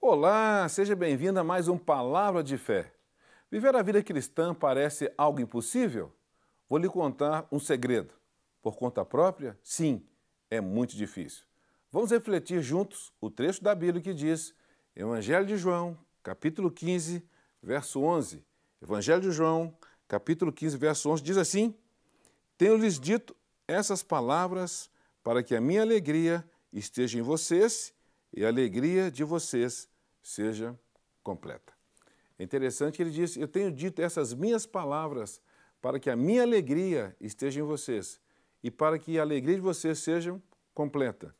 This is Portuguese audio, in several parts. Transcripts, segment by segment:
Olá, seja bem-vindo a mais um Palavra de Fé. Viver a vida cristã parece algo impossível? Vou lhe contar um segredo. Por conta própria? Sim, é muito difícil. Vamos refletir juntos o trecho da Bíblia que diz, Evangelho de João, capítulo 15, verso 11. Evangelho de João, capítulo 15, verso 11, diz assim: Tenho-lhes dito essas palavras para que a minha alegria esteja em vocês e a alegria de vocês seja completa. É interessante que ele diz: Eu tenho dito essas minhas palavras para que a minha alegria esteja em vocês e para que a alegria de vocês seja completa.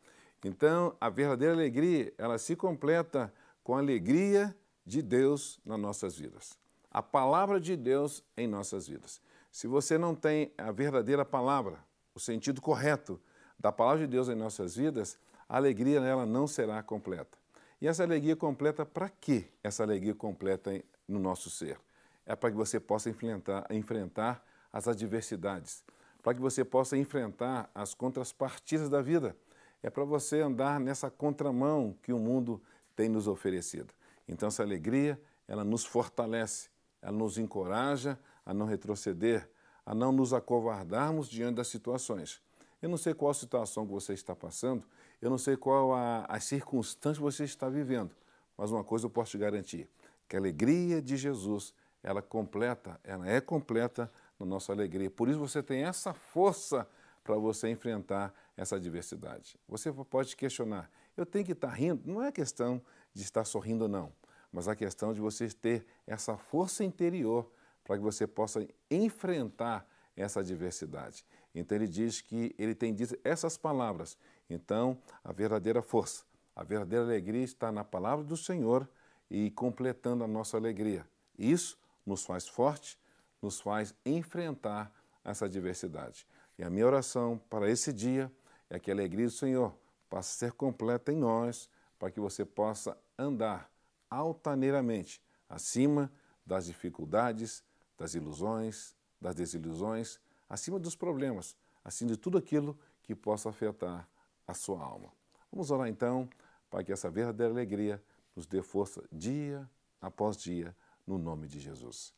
Então, a verdadeira alegria, ela se completa com a alegria de Deus nas nossas vidas. A palavra de Deus em nossas vidas. Se você não tem a verdadeira palavra, o sentido correto da palavra de Deus em nossas vidas, a alegria nela não será completa. E essa alegria completa, para que essa alegria completa no nosso ser? É para que você possa enfrentar, enfrentar as adversidades, para que você possa enfrentar as contrapartidas da vida. É para você andar nessa contramão que o mundo tem nos oferecido. Então, essa alegria, ela nos fortalece, ela nos encoraja a não retroceder, a não nos acovardarmos diante das situações. Eu não sei qual situação que você está passando eu não sei qual a, a circunstância que você está vivendo, mas uma coisa eu posso te garantir: que a alegria de Jesus, ela completa, ela é completa na nossa alegria. Por isso você tem essa força para você enfrentar essa adversidade. Você pode questionar: eu tenho que estar tá rindo? Não é questão de estar sorrindo, não, mas a questão de você ter essa força interior para que você possa enfrentar essa diversidade. Então ele diz que ele tem dito essas palavras. Então a verdadeira força, a verdadeira alegria está na palavra do Senhor e completando a nossa alegria. Isso nos faz forte, nos faz enfrentar essa diversidade. E a minha oração para esse dia é que a alegria do Senhor passe a ser completa em nós, para que você possa andar altaneiramente acima das dificuldades, das ilusões, das desilusões, acima dos problemas, acima de tudo aquilo que possa afetar a sua alma. Vamos orar então para que essa verdadeira alegria nos dê força dia após dia, no nome de Jesus.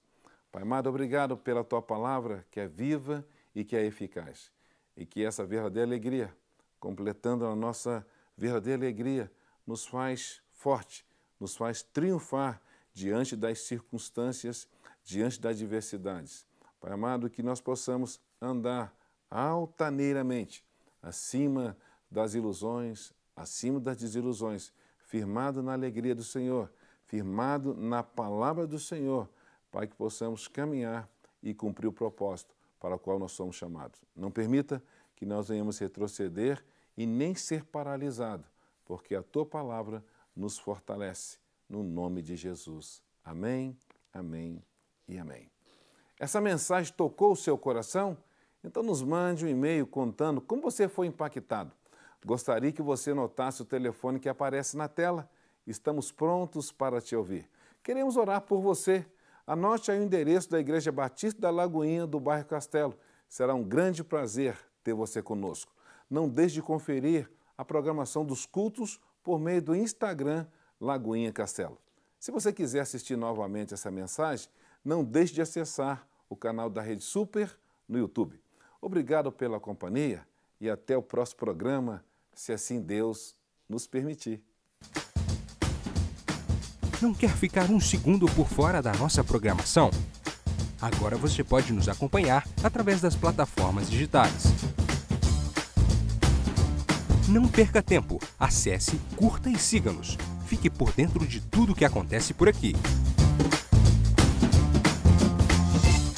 Pai amado, obrigado pela tua palavra que é viva e que é eficaz, e que essa verdadeira alegria, completando a nossa verdadeira alegria, nos faz forte, nos faz triunfar diante das circunstâncias, diante das adversidades. Pai amado, que nós possamos andar altaneiramente acima das ilusões, acima das desilusões, firmado na alegria do Senhor, firmado na palavra do Senhor, Pai, que possamos caminhar e cumprir o propósito para o qual nós somos chamados. Não permita que nós venhamos retroceder e nem ser paralisado, porque a tua palavra nos fortalece, no nome de Jesus. Amém, amém e amém. Essa mensagem tocou o seu coração? Então nos mande um e-mail contando como você foi impactado. Gostaria que você notasse o telefone que aparece na tela. Estamos prontos para te ouvir. Queremos orar por você. Anote aí o endereço da Igreja Batista da Lagoinha, do bairro Castelo. Será um grande prazer ter você conosco. Não deixe de conferir a programação dos cultos por meio do Instagram Lagoinha Castelo. Se você quiser assistir novamente essa mensagem, não deixe de acessar o canal da Rede Super no YouTube. Obrigado pela companhia e até o próximo programa, se assim Deus nos permitir. Não quer ficar um segundo por fora da nossa programação? Agora você pode nos acompanhar através das plataformas digitais. Não perca tempo, acesse, curta e siga-nos. Fique por dentro de tudo o que acontece por aqui.